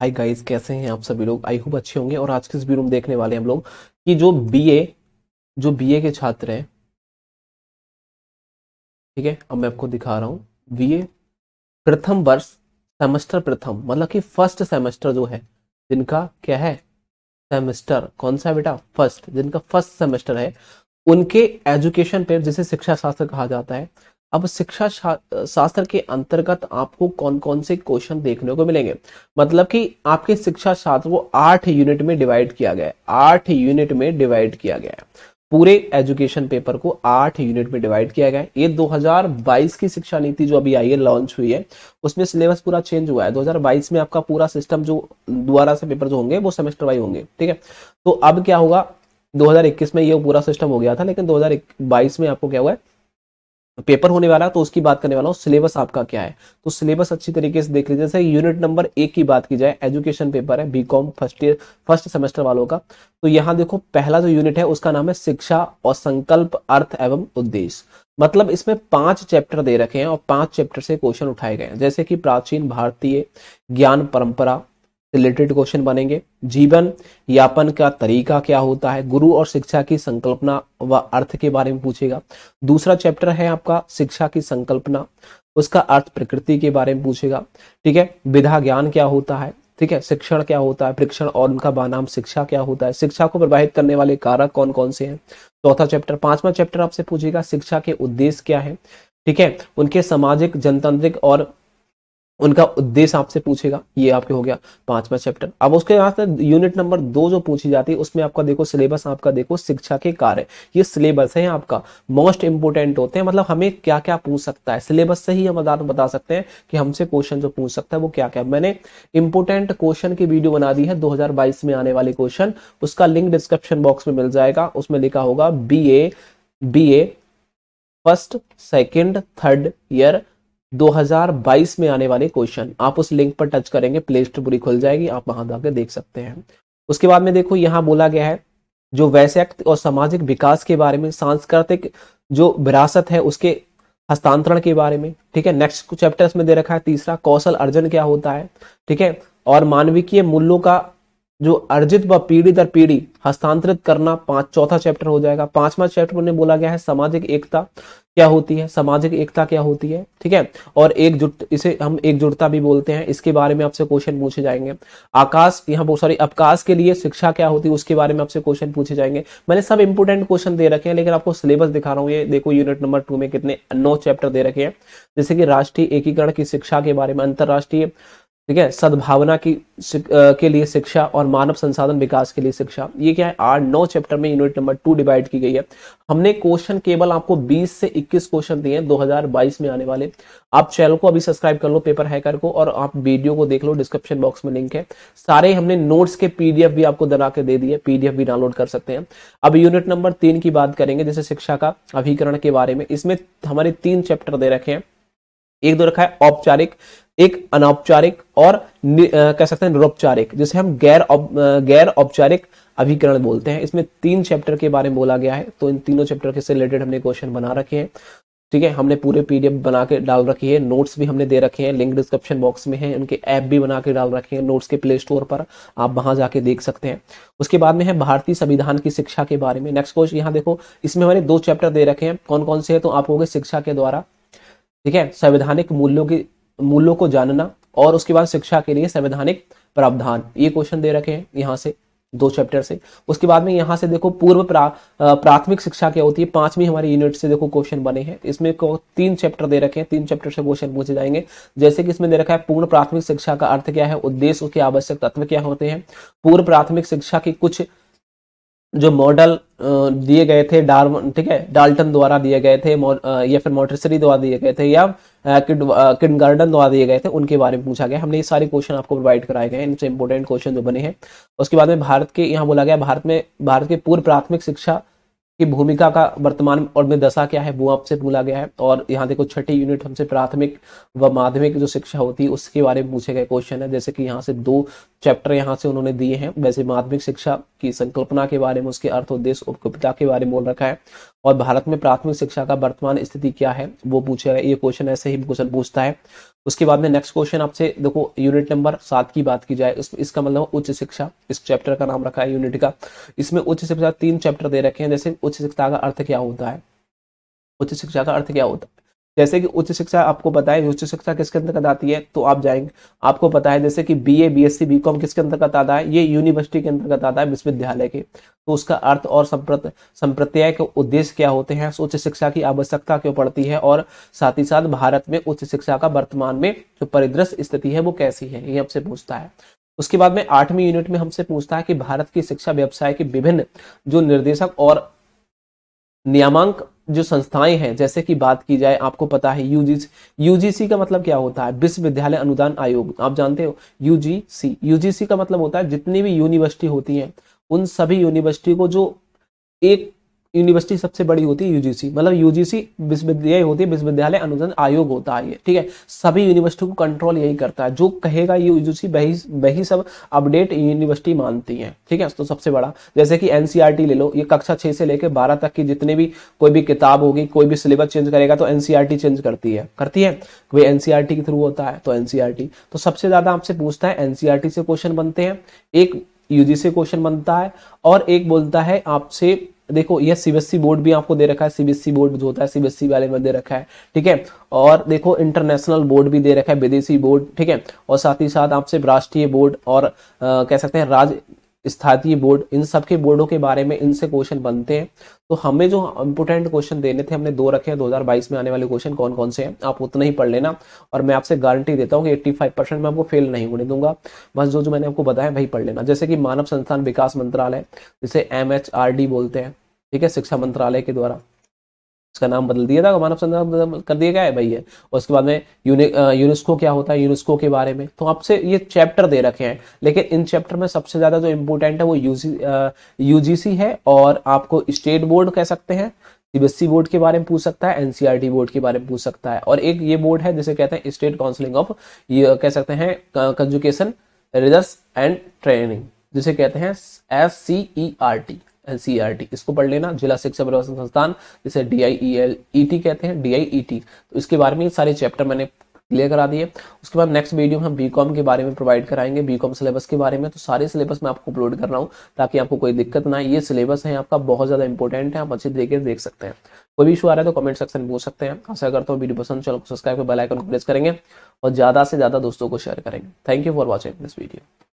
hi guys कैसे हैं आप सभी लोग आई होप अच्छे होंगे और आज के इस वीडियो में देखने वाले हैं हम लोग कि जो बीए जो बीए के छात्र हैं ठीक है अब मैं आपको दिखा रहा हूँ बीए प्रथम वर्ष सेमेस्टर प्रथम मतलब कि फर्स्ट सेमेस्टर जो है जिनका क्या है सेमेस्टर कौन सा बेटा फर्स्ट जिनका फर्स्ट सेमेस्टर है उनके एजुकेशन पे जिसे शिक्षा शास्त्र कहा जाता है अब शिक्षा शास्त्र के अंतर्गत आपको कौन कौन से क्वेश्चन देखने को मिलेंगे मतलब कि आपके शिक्षा शास्त्र को आठ यूनिट में डिवाइड किया गया है आठ यूनिट में डिवाइड किया गया है पूरे एजुकेशन पेपर को आठ यूनिट में डिवाइड किया गया है ये 2022 की शिक्षा नीति जो अभी आई है लॉन्च हुई है उसमें सिलेबस पूरा चेंज हुआ है 2022 में आपका पूरा सिस्टम जो दोबारा से पेपर जो होंगे वो सेमेस्टर वाइज होंगे ठीक है तो अब क्या होगा 2021 में ये पूरा सिस्टम हो गया था लेकिन 2022 में आपको क्या हुआ है पेपर होने वाला तो उसकी बात करने वाला हूँ सिलेबस आपका क्या है तो सिलेबस अच्छी तरीके से देख लीजिए जैसे यूनिट नंबर एक की बात की जाए एजुकेशन पेपर है B Com first year first semester वालों का तो यहाँ देखो पहला जो यूनिट है उसका नाम है शिक्षा और संकल्प अर्थ एवं उद्देश्य मतलब इसमें पांच चैप्टर दे रखे हैं और पांच चैप्टर से क्वेश्चन उठाए गए हैं जैसे कि प्राचीन भारतीय ज्ञान परंपरा रिलेटेड क्वेश्चन बनेंगे जीवन यापन का तरीका क्या होता है गुरु और शिक्षा की संकल्पना व अर्थ के बारे में पूछेगा दूसरा चैप्टर है आपका शिक्षा की संकल्पना उसका अर्थ प्रकृति के बारे में पूछेगा ठीक है विधा ज्ञान क्या होता है ठीक है शिक्षण क्या होता है प्रशिक्षण और उनका बानाम शिक्षा क्या होता है शिक्षा को प्रभावित करने वाले कारक कौन कौन से हैं चौथा चैप्टर पांचवा चैप्टर आपसे पूछेगा शिक्षा के उद्देश्य क्या है ठीक है उनके सामाजिक जनतांत्रिक और उनका उद्देश्य आपसे पूछेगा ये आपके हो गया पांचवा चैप्टर अब उसके बाद यूनिट नंबर दो जो पूछी जाती है उसमें आपका देखो सिलेबस आपका देखो शिक्षा के कार्य ये सिलेबस है आपका मोस्ट इंपोर्टेंट होते हैं मतलब हमें क्या क्या पूछ सकता है सिलेबस से ही हम उदाहरण बता सकते हैं कि हमसे क्वेश्चन जो पूछ सकता है वो क्या क्या मैंने इंपोर्टेंट क्वेश्चन की वीडियो बना दी है दो में आने वाले क्वेश्चन उसका लिंक डिस्क्रिप्शन बॉक्स में मिल जाएगा उसमें लिखा होगा B A B A first second third year 2022 में आने वाले क्वेश्चन आप उस लिंक पर टच करेंगे प्ले स्टोर पूरी खुल जाएगी आप वहां जाकर देख सकते हैं उसके बाद में देखो यहाँ बोला गया है जो वैश्विक और सामाजिक विकास के बारे में सांस्कृतिक जो विरासत है उसके हस्तांतरण के बारे में ठीक है नेक्स्ट चैप्टर्स में दे रखा है तीसरा कौशल अर्जन क्या होता है ठीक है और मानविकीय मूल्यों का जो अर्जित व पीढ़ी दर पीढ़ी हस्तांतरित करना पांच चौथा चैप्टर हो जाएगा पांचवा चैप्टर में बोला गया है सामाजिक एकता क्या होती है सामाजिक एकता क्या होती है ठीक है और एकजुट इसे हम एकजुटता भी बोलते हैं इसके बारे में आपसे क्वेश्चन पूछे जाएंगे आकाश यहाँ बहुत सारी अवकाश के लिए शिक्षा क्या होती है उसके बारे में आपसे क्वेश्चन पूछे जाएंगे मैंने सब इंपोर्टेंट क्वेश्चन दे रखे हैं लेकिन आपको सिलेबस दिखा रहा हूँ ये देखो यूनिट नंबर टू में कितने नौ चैप्टर दे रखे हैं जैसे कि राष्ट्रीय एकीकरण की शिक्षा के बारे में अंतर्राष्ट्रीय ठीक है सद्भावना की के लिए शिक्षा और मानव संसाधन विकास के लिए शिक्षा ये क्या है आठ नौ चैप्टर में यूनिट नंबर टू डिवाइड की गई है हमने क्वेश्चन केवल आपको 20 से 21 क्वेश्चन दिए हैं 2022 में आने वाले आप चैनल को अभी सब्सक्राइब कर लो पेपर हैकर को और आप वीडियो को देख लो डिस्क्रिप्शन बॉक्स में लिंक है सारे हमने नोट्स के पीडीएफ भी आपको बना के दे दिए पीडीएफ भी डाउनलोड कर सकते हैं अब यूनिट नंबर तीन की बात करेंगे जैसे शिक्षा का अभिकरण के बारे में इसमें हमारे तीन चैप्टर दे रखे हैं एक दो रखा है औपचारिक एक अनौपचारिक और कह सकते हैं निरौपचारिक जिसे हम गैर औप, गैर औपचारिक अभिकरण बोलते हैं इसमें तीन चैप्टर के बारे में बोला गया है तो इन तीनों चैप्टर के से रिलेटेड हमने क्वेश्चन बना रखे हैं ठीक है हमने पूरे पीडीएफ बना के डाल रखी है नोट्स भी हमने दे रखे हैं लिंक डिस्क्रिप्शन बॉक्स में है उनके ऐप भी बना के डाल रखे हैं नोट्स के प्ले स्टोर पर आप वहां जाके देख सकते हैं उसके बाद में है भारतीय संविधान की शिक्षा के बारे में नेक्स्ट क्वेश्चन यहाँ देखो इसमें हमारे दो चैप्टर दे रखे हैं कौन कौन से है तो आप होंगे शिक्षा के द्वारा ठीक है संवैधानिक मूल्यों की मूल्यों को जानना और उसके बाद शिक्षा के लिए संवैधानिक प्रावधान ये क्वेश्चन दे रखे हैं यहाँ से दो चैप्टर से उसके बाद में यहाँ से देखो पूर्व प्रा, प्राथमिक शिक्षा क्या होती है पांचवी हमारी यूनिट से देखो क्वेश्चन बने हैं इसमें को तीन चैप्टर दे रखे हैं तीन चैप्टर से क्वेश्चन पूछे जाएंगे जैसे कि इसमें दे रखा है पूर्ण प्राथमिक शिक्षा का अर्थ क्या है उद्देश्य उसके आवश्यक तत्व क्या होते हैं पूर्व प्राथमिक शिक्षा की कुछ जो मॉडल दिए गए थे डार ठीक है डाल्टन द्वारा दिए गए थे या फिर मोटरसरी द्वारा दिए गए थे या किड किड गार्डन द्वारा दिए गए थे उनके बारे में पूछा गया हमने ये सारे क्वेश्चन आपको प्रोवाइड कराए गए इनसे इंपॉर्टेंट क्वेश्चन जो बने हैं उसके बाद में भारत के यहाँ बोला गया भारत में भारत के पूर्व प्राथमिक शिक्षा की भूमिका का वर्तमान और में दशा क्या है वो आपसे बोला गया है और यहाँ देखो छठी यूनिट हमसे प्राथमिक व माध्यमिक जो शिक्षा होती है उसके बारे में पूछे गए क्वेश्चन है जैसे कि यहाँ से दो चैप्टर यहाँ से उन्होंने दिए हैं वैसे माध्यमिक शिक्षा की संकल्पना के बारे में उसके अर्थ उद्देश्य उपकविता के बारे में बोल रखा है और भारत में प्राथमिक शिक्षा का वर्तमान स्थिति क्या है वो पूछेगा ये क्वेश्चन ऐसे ही क्वेश्चन पूछता है उसके बाद में नेक्स्ट क्वेश्चन आपसे देखो यूनिट नंबर सात की बात की जाए इस, इसका मतलब उच्च शिक्षा इस चैप्टर का नाम रखा है यूनिट का इसमें उच्च शिक्षा तीन चैप्टर दे रखे हैं जैसे उच्च शिक्षा का अर्थ क्या होता है उच्च शिक्षा का अर्थ क्या होता है जैसे कि उच्च शिक्षा आपको पता है उच्च शिक्षा किसके अंतर्गत आती है तो आप जाएंगे आपको पता है जैसे कि B A B S C B com किसके अंतर्गत आता है ये यूनिवर्सिटी के अंतर्गत आता है विश्वविद्यालय के तो उसका अर्थ और संप्रत संप्रत्यय के उद्देश्य क्या होते हैं उच्च शिक्षा की आवश्यकता क्यों पड़ती है और साथ ही साथ भारत में उच्च शिक्षा का वर्तमान में जो परिदृश्य स्थिति है वो कैसी है ये हमसे पूछता है उसके बाद में आठवीं यूनिट में हमसे पूछता है कि भारत की शिक्षा व्यवसाय के विभिन्न जो निर्देशक और नियामांक जो संस्थाएं हैं जैसे कि बात की जाए आपको पता है यूजीसी यूजीसी का मतलब क्या होता है विश्वविद्यालय अनुदान आयोग आप जानते हो यूजीसी यूजीसी का मतलब होता है जितनी भी यूनिवर्सिटी होती है उन सभी यूनिवर्सिटी को जो एक यूनिवर्सिटी सबसे बड़ी होती है यूजीसी मतलब यूजीसी विश्वविद्यालय होती है विश्वविद्यालय अनुदान आयोग होता है ये ठीक है सभी यूनिवर्सिटी को कंट्रोल यही करता है जो कहेगा ये यूजीसी वही वही सब अपडेट यूनिवर्सिटी मानती है ठीक है तो सबसे बड़ा जैसे कि एनसीआरटी e ले लो ये कक्षा छह से लेकर बारह तक की जितने भी कोई भी किताब होगी कोई भी सिलेबस चेंज करेगा तो एनसीआरटी चेंज e करती है करती है वे एनसीआरटी e के थ्रू होता है तो एनसीआरटी तो सबसे ज्यादा आपसे पूछता है एनसीआरटी से क्वेश्चन बनते हैं एक यूजीसी क्वेश्चन बनता है और एक बोलता है आपसे देखो ये सीबीएसई e बोर्ड भी आपको दे रखा है सीबीएसई e बोर्ड जो होता है सीबीएसई e वाले में दे रखा है ठीक है और देखो इंटरनेशनल बोर्ड भी दे रखा है विदेशी बोर्ड ठीक है और साथ ही साथ आपसे राष्ट्रीय बोर्ड और आ, कह सकते हैं राज्य स्थातीय बोर्ड इन सबके बोर्डों के बारे में इनसे क्वेश्चन बनते हैं तो हमें जो इंपोर्टेंट क्वेश्चन देने थे हमने दो रखे हैं 2022 में आने वाले क्वेश्चन कौन कौन से हैं आप उतना ही पढ़ लेना और मैं आपसे गारंटी देता हूँ कि एट्टी फाइव परसेंट मैं आपको फेल नहीं होने दूंगा बस जो जो मैंने आपको बताया वही पढ़ लेना जैसे कि मानव संस्थान विकास मंत्रालय जिसे एम बोलते हैं ठीक है शिक्षा मंत्रालय के द्वारा उसका नाम बदल दिया था मानव संसाधन कर दिया गया है भाई है उसके बाद में यूनेस्को क्या होता है यूनेस्को के बारे में तो आपसे ये चैप्टर दे रखे हैं लेकिन इन चैप्टर में सबसे ज़्यादा जो इम्पोर्टेंट है वो यूजीसी है और आपको स्टेट बोर्ड कह सकते हैं सीबीएसई बोर्ड e के बारे में पूछ सकता है एनसीईआरटी बोर्ड e के बारे में पूछ सकता है और एक ये बोर्ड है जिसे कहते हैं स्टेट काउंसिलिंग ऑफ ये कह सकते हैं कंजुकेशन रिजर्स एंड ट्रेनिंग जिसे कहते हैं S C E R T NCERT इसको पढ़ लेना जिला शिक्षा प्रवासन संस्थान जिसे D I E L E T कहते हैं डी आई ई टी तो इसके बारे में सारे चैप्टर मैंने क्लियर करा दिए उसके बाद नेक्स्ट वीडियो में हम बी कॉम के बारे में प्रोवाइड कराएंगे बीकॉम सिलेबस के बारे में तो सारे सिलेबस मैं आपको अपलोड कर रहा हूँ ताकि आपको कोई दिक्कत ना आए ये सिलेबस है आपका बहुत ज़्यादा इंपॉर्टेंट है आप अच्छे तरीके से देख सकते हैं कोई भी इशू आ रहा है तो कमेंट सेक्शन में पूछ सकते हैं आशा करता हूँ वीडियो पसंद चैनल को सब्सक्राइब कर बेलाइकन प्रेस करेंगे और ज़्यादा से ज़्यादा दोस्तों को शेयर करेंगे thank you for watching this video